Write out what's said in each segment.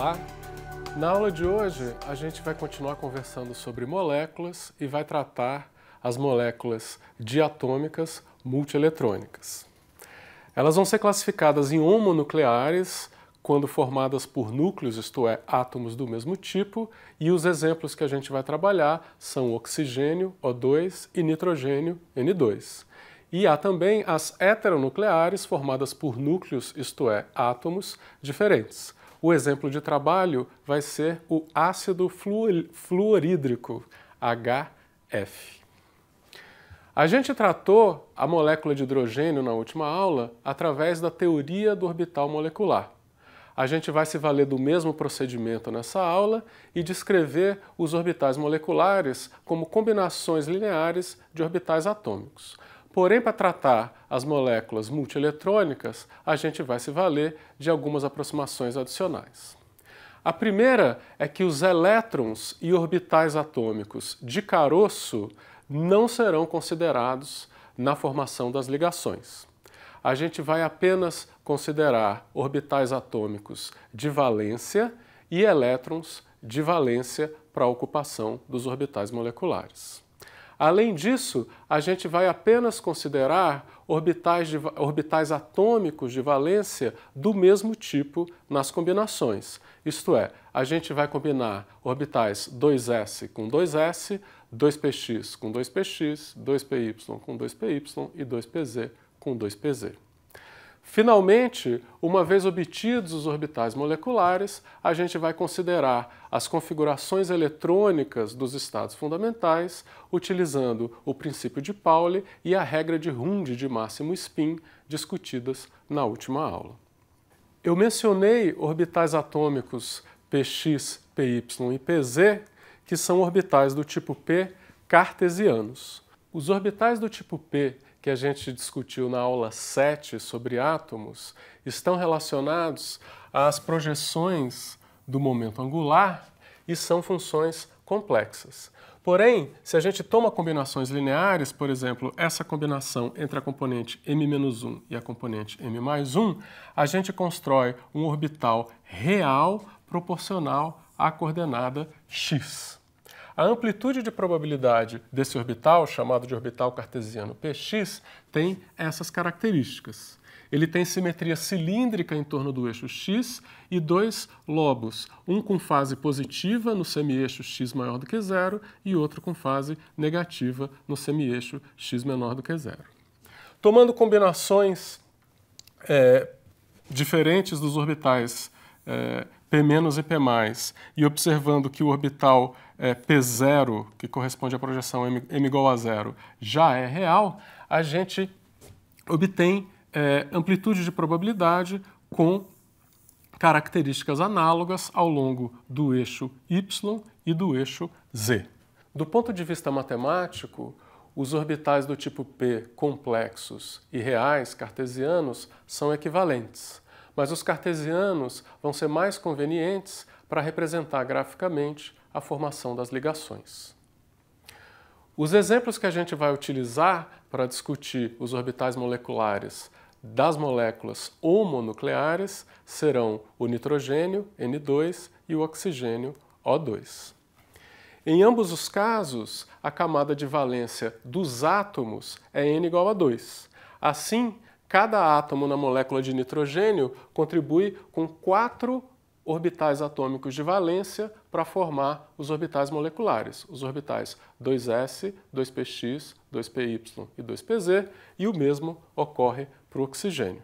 Olá! Na aula de hoje, a gente vai continuar conversando sobre moléculas e vai tratar as moléculas diatômicas multieletrônicas. Elas vão ser classificadas em homonucleares quando formadas por núcleos, isto é, átomos do mesmo tipo, e os exemplos que a gente vai trabalhar são oxigênio, O2, e nitrogênio, N2. E há também as heteronucleares formadas por núcleos, isto é, átomos diferentes. O exemplo de trabalho vai ser o ácido fluorídrico, HF. A gente tratou a molécula de hidrogênio na última aula através da teoria do orbital molecular. A gente vai se valer do mesmo procedimento nessa aula e descrever os orbitais moleculares como combinações lineares de orbitais atômicos. Porém, para tratar as moléculas multieletrônicas, a gente vai se valer de algumas aproximações adicionais. A primeira é que os elétrons e orbitais atômicos de caroço não serão considerados na formação das ligações. A gente vai apenas considerar orbitais atômicos de valência e elétrons de valência para a ocupação dos orbitais moleculares. Além disso, a gente vai apenas considerar orbitais, de, orbitais atômicos de valência do mesmo tipo nas combinações. Isto é, a gente vai combinar orbitais 2s com 2s, 2px com 2px, 2py com 2py e 2pz com 2pz. Finalmente, uma vez obtidos os orbitais moleculares, a gente vai considerar as configurações eletrônicas dos estados fundamentais, utilizando o princípio de Pauli e a regra de Hund de máximo spin, discutidas na última aula. Eu mencionei orbitais atômicos px, py e pz, que são orbitais do tipo p cartesianos. Os orbitais do tipo p que a gente discutiu na aula 7 sobre átomos estão relacionados às projeções do momento angular e são funções complexas. Porém, se a gente toma combinações lineares, por exemplo, essa combinação entre a componente m-1 e a componente m mais 1, a gente constrói um orbital real proporcional à coordenada x. A amplitude de probabilidade desse orbital, chamado de orbital cartesiano Px, tem essas características. Ele tem simetria cilíndrica em torno do eixo x e dois lobos, um com fase positiva no semi-eixo x maior do que zero e outro com fase negativa no semi-eixo x menor do que zero. Tomando combinações é, diferentes dos orbitais é, P- e P+, e observando que o orbital é, P0, que corresponde à projeção M, M igual a zero, já é real, a gente obtém é, amplitude de probabilidade com características análogas ao longo do eixo y e do eixo z. Do ponto de vista matemático, os orbitais do tipo P complexos e reais cartesianos são equivalentes, mas os cartesianos vão ser mais convenientes para representar graficamente a formação das ligações. Os exemplos que a gente vai utilizar para discutir os orbitais moleculares das moléculas homonucleares serão o nitrogênio, N2, e o oxigênio, O2. Em ambos os casos, a camada de valência dos átomos é N igual a 2. Assim, cada átomo na molécula de nitrogênio contribui com quatro orbitais atômicos de valência para formar os orbitais moleculares, os orbitais 2s, 2px, 2py e 2pz, e o mesmo ocorre para o oxigênio.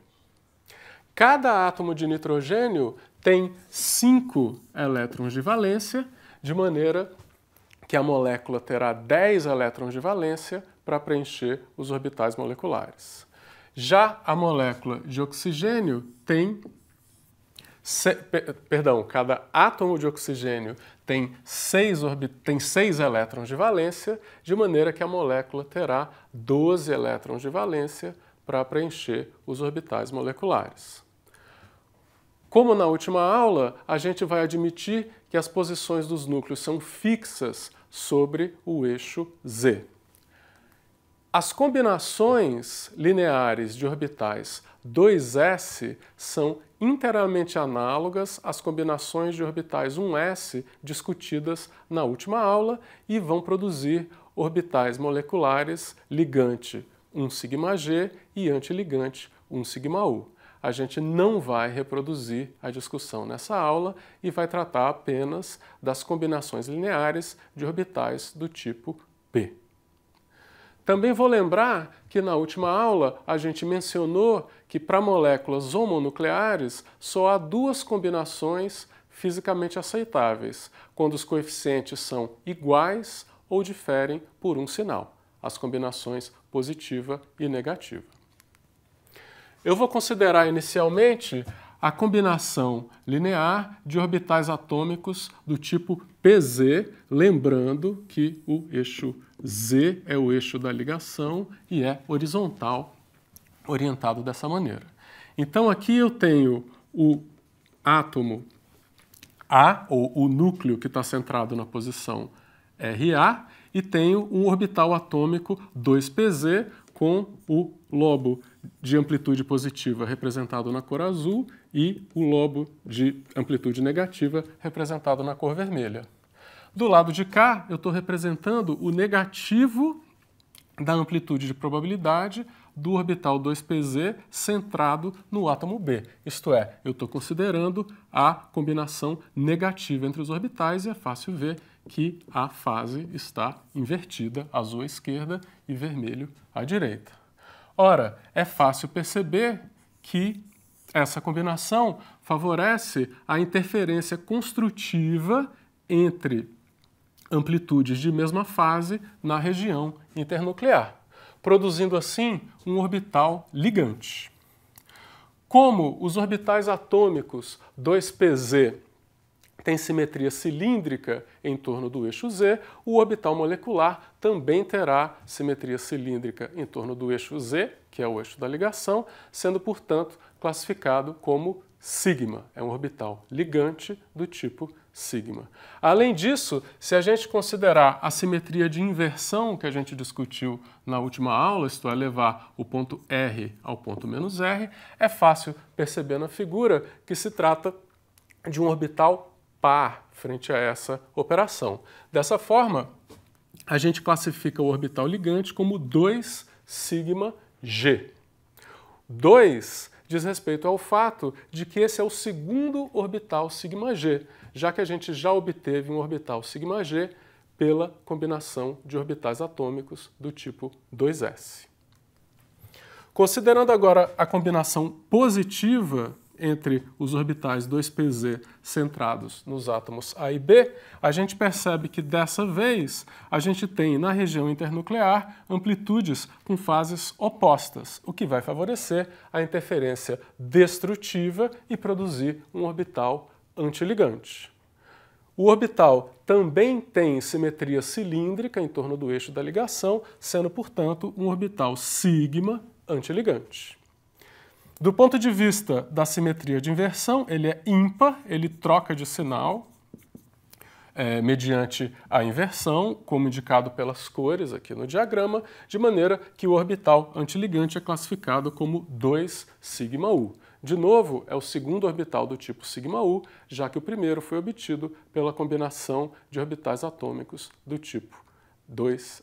Cada átomo de nitrogênio tem 5 elétrons de valência, de maneira que a molécula terá 10 elétrons de valência para preencher os orbitais moleculares. Já a molécula de oxigênio tem se, perdão, cada átomo de oxigênio tem seis, tem seis elétrons de valência, de maneira que a molécula terá 12 elétrons de valência para preencher os orbitais moleculares. Como na última aula, a gente vai admitir que as posições dos núcleos são fixas sobre o eixo Z. As combinações lineares de orbitais 2s são inteiramente análogas às combinações de orbitais 1s discutidas na última aula e vão produzir orbitais moleculares ligante 1σg e antiligante 1σu. A gente não vai reproduzir a discussão nessa aula e vai tratar apenas das combinações lineares de orbitais do tipo P. Também vou lembrar que na última aula a gente mencionou que para moléculas homonucleares só há duas combinações fisicamente aceitáveis, quando os coeficientes são iguais ou diferem por um sinal, as combinações positiva e negativa. Eu vou considerar inicialmente a combinação linear de orbitais atômicos do tipo PZ, lembrando que o eixo Z é o eixo da ligação e é horizontal orientado dessa maneira. Então aqui eu tenho o átomo A, ou o núcleo que está centrado na posição Ra, e tenho um orbital atômico 2pz com o lobo de amplitude positiva representado na cor azul e o lobo de amplitude negativa representado na cor vermelha. Do lado de cá, eu estou representando o negativo da amplitude de probabilidade do orbital 2pz centrado no átomo B. Isto é, eu estou considerando a combinação negativa entre os orbitais e é fácil ver que a fase está invertida, azul à esquerda e vermelho à direita. Ora, é fácil perceber que essa combinação favorece a interferência construtiva entre amplitudes de mesma fase na região internuclear, produzindo assim um orbital ligante. Como os orbitais atômicos 2pz têm simetria cilíndrica em torno do eixo Z, o orbital molecular também terá simetria cilíndrica em torno do eixo Z, que é o eixo da ligação, sendo, portanto, classificado como sigma. É um orbital ligante do tipo sigma. Além disso, se a gente considerar a simetria de inversão que a gente discutiu na última aula, isto é, levar o ponto R ao ponto menos R, é fácil perceber na figura que se trata de um orbital par frente a essa operação. Dessa forma, a gente classifica o orbital ligante como 2 sigma G. 2 diz respeito ao fato de que esse é o segundo orbital sigma g, já que a gente já obteve um orbital sigma g pela combinação de orbitais atômicos do tipo 2s. Considerando agora a combinação positiva entre os orbitais 2pz centrados nos átomos A e B, a gente percebe que dessa vez a gente tem na região internuclear amplitudes com fases opostas, o que vai favorecer a interferência destrutiva e produzir um orbital antiligante. O orbital também tem simetria cilíndrica em torno do eixo da ligação, sendo, portanto, um orbital sigma antiligante. Do ponto de vista da simetria de inversão, ele é ímpar, ele troca de sinal é, mediante a inversão, como indicado pelas cores aqui no diagrama, de maneira que o orbital antiligante é classificado como 2 sigma U. De novo, é o segundo orbital do tipo sigma U, já que o primeiro foi obtido pela combinação de orbitais atômicos do tipo 2s.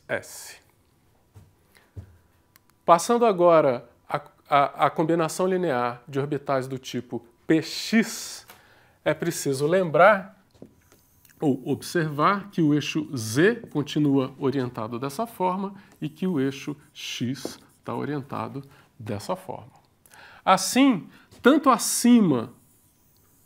Passando agora a, a combinação linear de orbitais do tipo px, é preciso lembrar ou observar que o eixo z continua orientado dessa forma e que o eixo x está orientado dessa forma. Assim, tanto acima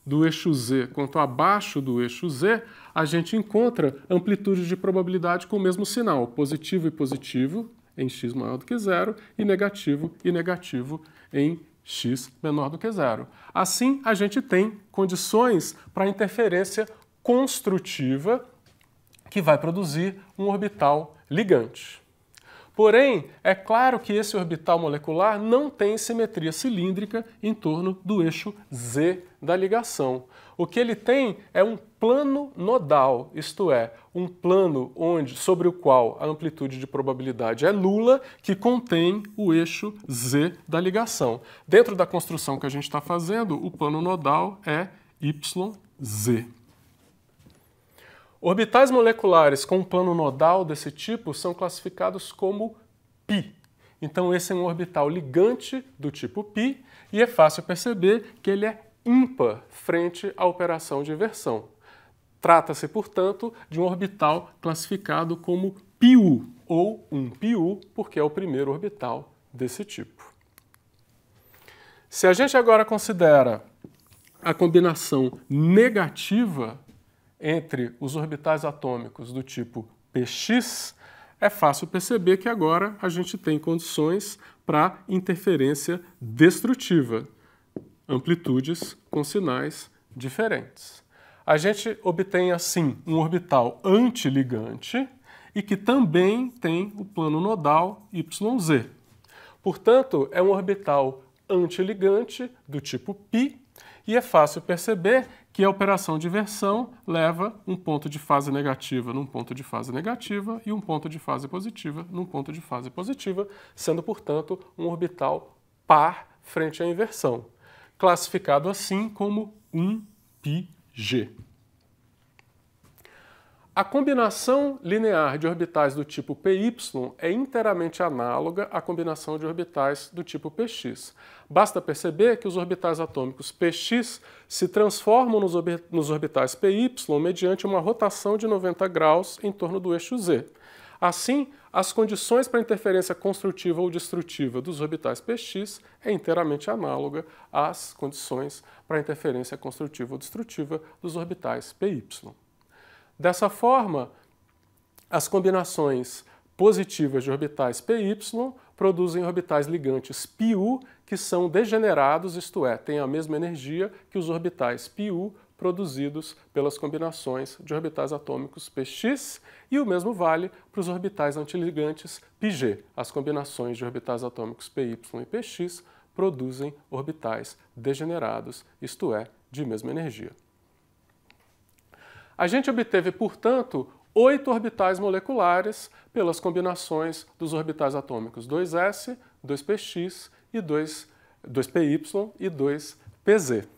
do eixo z quanto abaixo do eixo z, a gente encontra amplitudes de probabilidade com o mesmo sinal, positivo e positivo, em x maior do que zero e negativo e negativo em x menor do que zero. Assim, a gente tem condições para interferência construtiva que vai produzir um orbital ligante. Porém, é claro que esse orbital molecular não tem simetria cilíndrica em torno do eixo z da ligação. O que ele tem é um plano nodal, isto é, um plano onde, sobre o qual a amplitude de probabilidade é nula, que contém o eixo Z da ligação. Dentro da construção que a gente está fazendo, o plano nodal é YZ. Orbitais moleculares com um plano nodal desse tipo são classificados como pi. Então esse é um orbital ligante do tipo pi e é fácil perceber que ele é ímpar frente à operação de inversão. Trata-se, portanto, de um orbital classificado como piu, ou um piu, porque é o primeiro orbital desse tipo. Se a gente agora considera a combinação negativa entre os orbitais atômicos do tipo px, é fácil perceber que agora a gente tem condições para interferência destrutiva amplitudes com sinais diferentes. A gente obtém assim um orbital antiligante e que também tem o plano nodal YZ. Portanto, é um orbital antiligante do tipo π e é fácil perceber que a operação de inversão leva um ponto de fase negativa num ponto de fase negativa e um ponto de fase positiva num ponto de fase positiva, sendo, portanto, um orbital par frente à inversão classificado assim como 1πg. A combinação linear de orbitais do tipo PY é inteiramente análoga à combinação de orbitais do tipo PX. Basta perceber que os orbitais atômicos PX se transformam nos, orbitais PY mediante uma rotação de 90 graus em torno do eixo Z. Assim, as condições para interferência construtiva ou destrutiva dos orbitais px é inteiramente análoga às condições para interferência construtiva ou destrutiva dos orbitais py. Dessa forma, as combinações positivas de orbitais py produzem orbitais ligantes piu que são degenerados, isto é, têm a mesma energia que os orbitais piu produzidos pelas combinações de orbitais atômicos px e o mesmo vale para os orbitais antiligantes πg. As combinações de orbitais atômicos py e px produzem orbitais degenerados, isto é, de mesma energia. A gente obteve, portanto, oito orbitais moleculares pelas combinações dos orbitais atômicos 2s, 2px e 2, 2py e 2pz.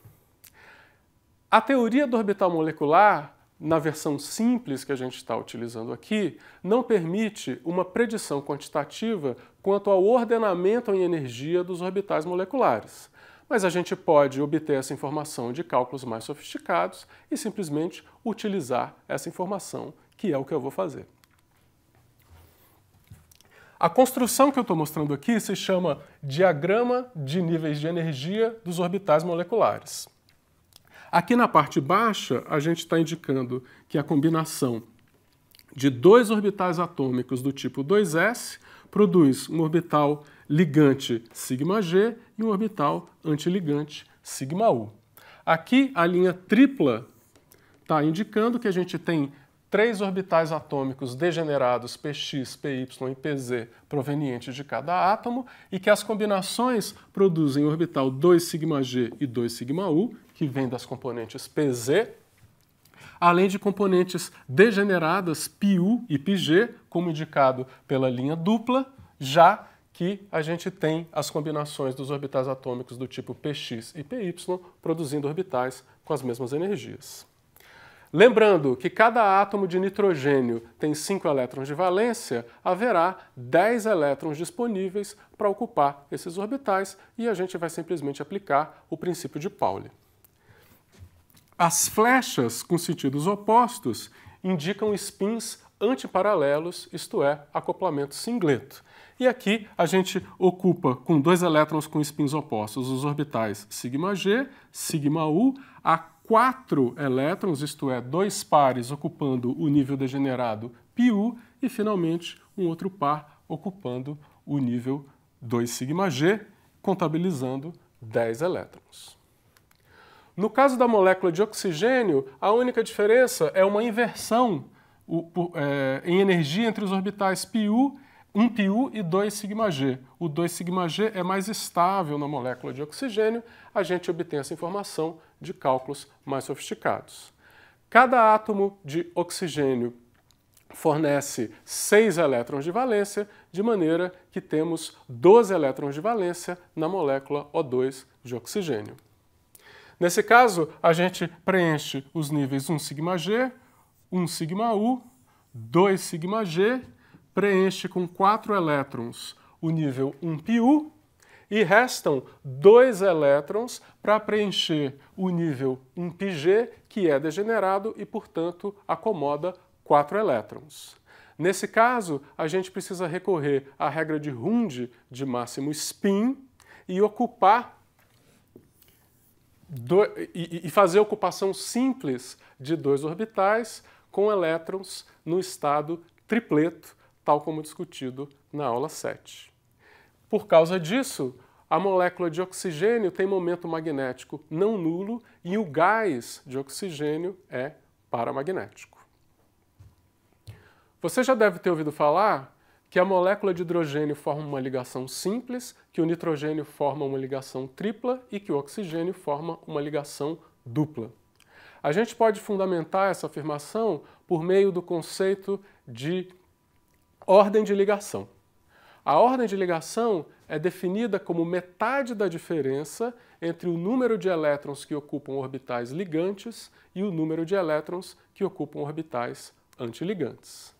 A teoria do orbital molecular, na versão simples que a gente está utilizando aqui, não permite uma predição quantitativa quanto ao ordenamento em energia dos orbitais moleculares. Mas a gente pode obter essa informação de cálculos mais sofisticados e simplesmente utilizar essa informação, que é o que eu vou fazer. A construção que eu estou mostrando aqui se chama diagrama de níveis de energia dos orbitais moleculares. Aqui na parte baixa, a gente está indicando que a combinação de dois orbitais atômicos do tipo 2s produz um orbital ligante σg e um orbital antiligante σu. Aqui a linha tripla está indicando que a gente tem três orbitais atômicos degenerados px, py e pz provenientes de cada átomo e que as combinações produzem o orbital 2σg e 2σu, que vem das componentes pz, além de componentes degeneradas piu e pg, como indicado pela linha dupla, já que a gente tem as combinações dos orbitais atômicos do tipo px e py produzindo orbitais com as mesmas energias. Lembrando que cada átomo de nitrogênio tem 5 elétrons de valência, haverá 10 elétrons disponíveis para ocupar esses orbitais e a gente vai simplesmente aplicar o princípio de Pauli. As flechas com sentidos opostos indicam spins antiparalelos, isto é, acoplamento singleto. E aqui a gente ocupa com dois elétrons com spins opostos os orbitais σg, σu, a quatro elétrons, isto é, dois pares ocupando o nível degenerado πu e, finalmente, um outro par ocupando o nível 2 σg, contabilizando 10 elétrons. No caso da molécula de oxigênio, a única diferença é uma inversão é, em energia entre os orbitais πu 1 πu e 2 g. O 2 g é mais estável na molécula de oxigênio, a gente obtém essa informação de cálculos mais sofisticados. Cada átomo de oxigênio fornece 6 elétrons de valência, de maneira que temos 12 elétrons de valência na molécula O2 de oxigênio. Nesse caso, a gente preenche os níveis 1 sigma G, 1 sigma U, 2 sigma G, preenche com 4 elétrons o nível 1 pi U e restam dois elétrons para preencher o nível 1πg, que é degenerado e, portanto, acomoda quatro elétrons. Nesse caso, a gente precisa recorrer à regra de Hund de máximo spin e ocupar do, e, e fazer ocupação simples de dois orbitais com elétrons no estado tripleto, tal como discutido na aula 7. Por causa disso, a molécula de oxigênio tem momento magnético não nulo e o gás de oxigênio é paramagnético. Você já deve ter ouvido falar que a molécula de hidrogênio forma uma ligação simples, que o nitrogênio forma uma ligação tripla e que o oxigênio forma uma ligação dupla. A gente pode fundamentar essa afirmação por meio do conceito de ordem de ligação. A ordem de ligação é definida como metade da diferença entre o número de elétrons que ocupam orbitais ligantes e o número de elétrons que ocupam orbitais antiligantes.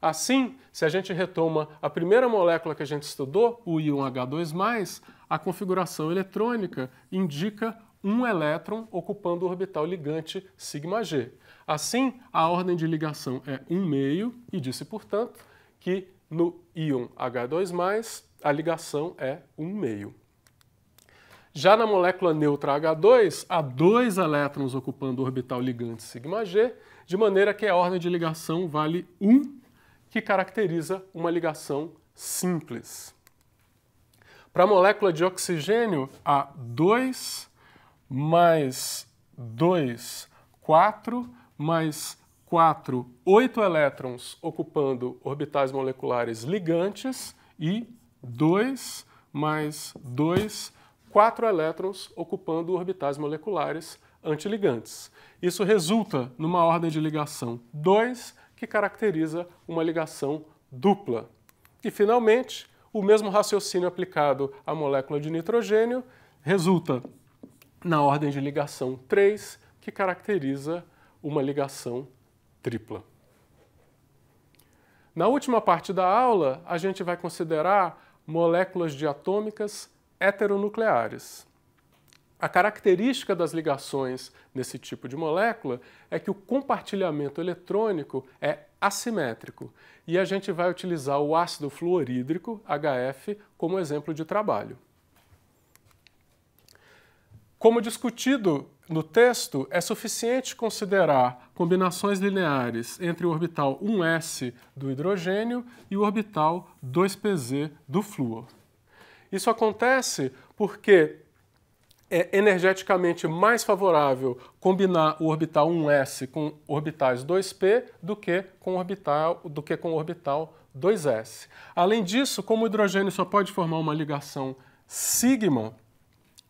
Assim, se a gente retoma a primeira molécula que a gente estudou, o íon H2+, a configuração eletrônica indica um elétron ocupando o orbital ligante sigma g. Assim, a ordem de ligação é 1 meio e disse, portanto, que no íon H2+, a ligação é 1 meio. Já na molécula neutra H2, há dois elétrons ocupando o orbital ligante σg, de maneira que a ordem de ligação vale 1, que caracteriza uma ligação simples. Para a molécula de oxigênio, há 2 mais 2, 4, mais 4, 8 elétrons ocupando orbitais moleculares ligantes e 2 mais 2, 4 elétrons ocupando orbitais moleculares antiligantes. Isso resulta numa ordem de ligação 2 que caracteriza uma ligação dupla. E, finalmente, o mesmo raciocínio aplicado à molécula de nitrogênio resulta na ordem de ligação 3 que caracteriza uma ligação tripla. Na última parte da aula, a gente vai considerar moléculas diatômicas heteronucleares. A característica das ligações nesse tipo de molécula é que o compartilhamento eletrônico é assimétrico e a gente vai utilizar o ácido fluorídrico, HF, como exemplo de trabalho. Como discutido no texto, é suficiente considerar combinações lineares entre o orbital 1s do hidrogênio e o orbital 2pz do flúor. Isso acontece porque é energeticamente mais favorável combinar o orbital 1s com orbitais 2p do que com orbital do que com orbital 2s. Além disso, como o hidrogênio só pode formar uma ligação sigma,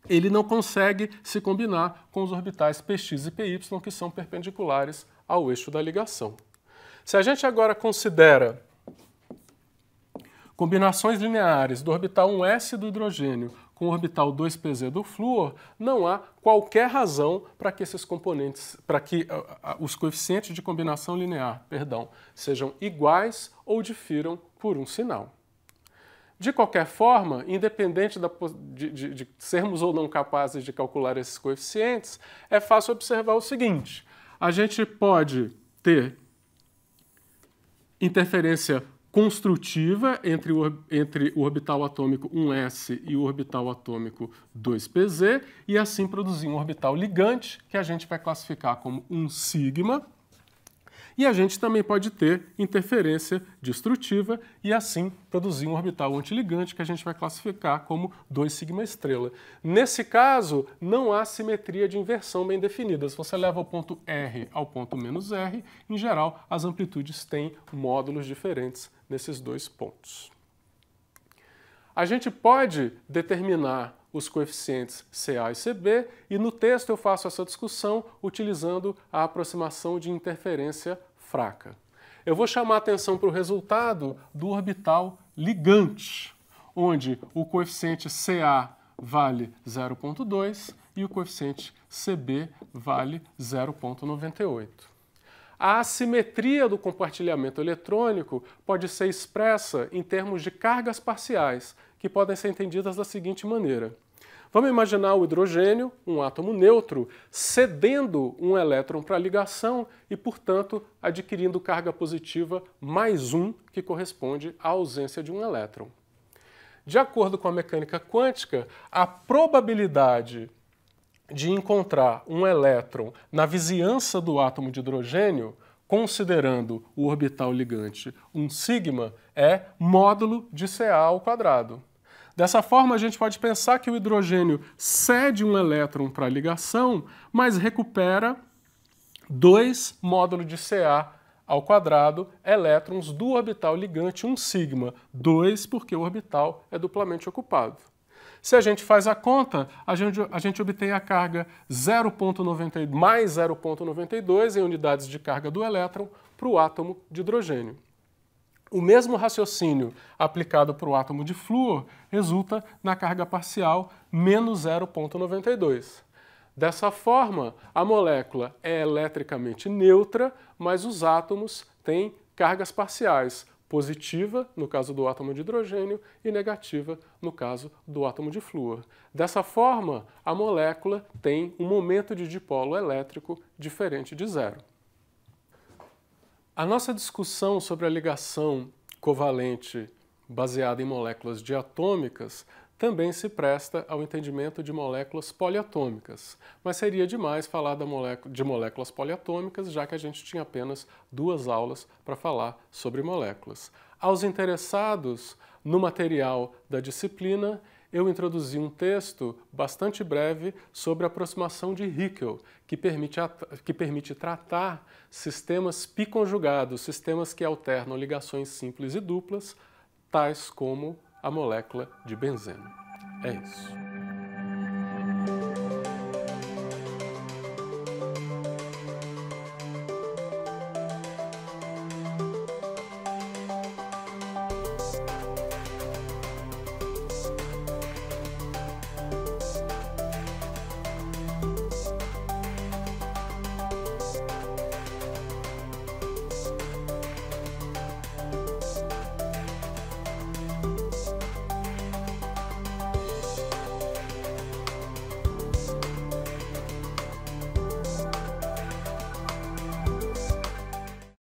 ele não consegue se combinar com os orbitais px e py, que são perpendiculares ao eixo da ligação. Se a gente agora considera combinações lineares do orbital 1s do hidrogênio com o orbital 2pz do flúor, não há qualquer razão para que esses componentes, para que ah, ah, ah, os coeficientes de combinação linear, perdão, sejam iguais ou difiram por um sinal. De qualquer forma, independente da, de, de, de sermos ou não capazes de calcular esses coeficientes, é fácil observar o seguinte: a gente pode ter interferência construtiva entre o, entre o orbital atômico 1s e o orbital atômico 2pz, e assim produzir um orbital ligante que a gente vai classificar como 1 sigma, e a gente também pode ter interferência destrutiva e assim produzir um orbital antiligante que a gente vai classificar como 2 sigma estrela. Nesse caso, não há simetria de inversão bem definida. Se você leva o ponto R ao ponto menos R, em geral, as amplitudes têm módulos diferentes nesses dois pontos. A gente pode determinar os coeficientes CA e CB, e no texto eu faço essa discussão utilizando a aproximação de interferência fraca. Eu vou chamar a atenção para o resultado do orbital ligante, onde o coeficiente CA vale 0,2 e o coeficiente CB vale 0,98. A assimetria do compartilhamento eletrônico pode ser expressa em termos de cargas parciais, que podem ser entendidas da seguinte maneira. Vamos imaginar o hidrogênio, um átomo neutro, cedendo um elétron para a ligação e, portanto, adquirindo carga positiva mais um, que corresponde à ausência de um elétron. De acordo com a mecânica quântica, a probabilidade de encontrar um elétron na vizinhança do átomo de hidrogênio, considerando o orbital ligante um sigma, é módulo de Ca ao quadrado. Dessa forma, a gente pode pensar que o hidrogênio cede um elétron para a ligação, mas recupera 2 módulo de Ca ao quadrado, elétrons do orbital ligante 1 sigma, 2 porque o orbital é duplamente ocupado. Se a gente faz a conta, a gente, a gente obtém a carga 0 mais 0,92 em unidades de carga do elétron para o átomo de hidrogênio. O mesmo raciocínio aplicado para o átomo de flúor resulta na carga parcial menos 0,92. Dessa forma, a molécula é eletricamente neutra, mas os átomos têm cargas parciais, positiva no caso do átomo de hidrogênio e negativa no caso do átomo de flúor. Dessa forma, a molécula tem um momento de dipolo elétrico diferente de zero. A nossa discussão sobre a ligação covalente baseada em moléculas diatômicas também se presta ao entendimento de moléculas poliatômicas, mas seria demais falar de moléculas poliatômicas, já que a gente tinha apenas duas aulas para falar sobre moléculas. Aos interessados no material da disciplina, eu introduzi um texto bastante breve sobre a aproximação de Hickel, que permite, que permite tratar sistemas piconjugados, sistemas que alternam ligações simples e duplas, tais como a molécula de benzeno. É isso.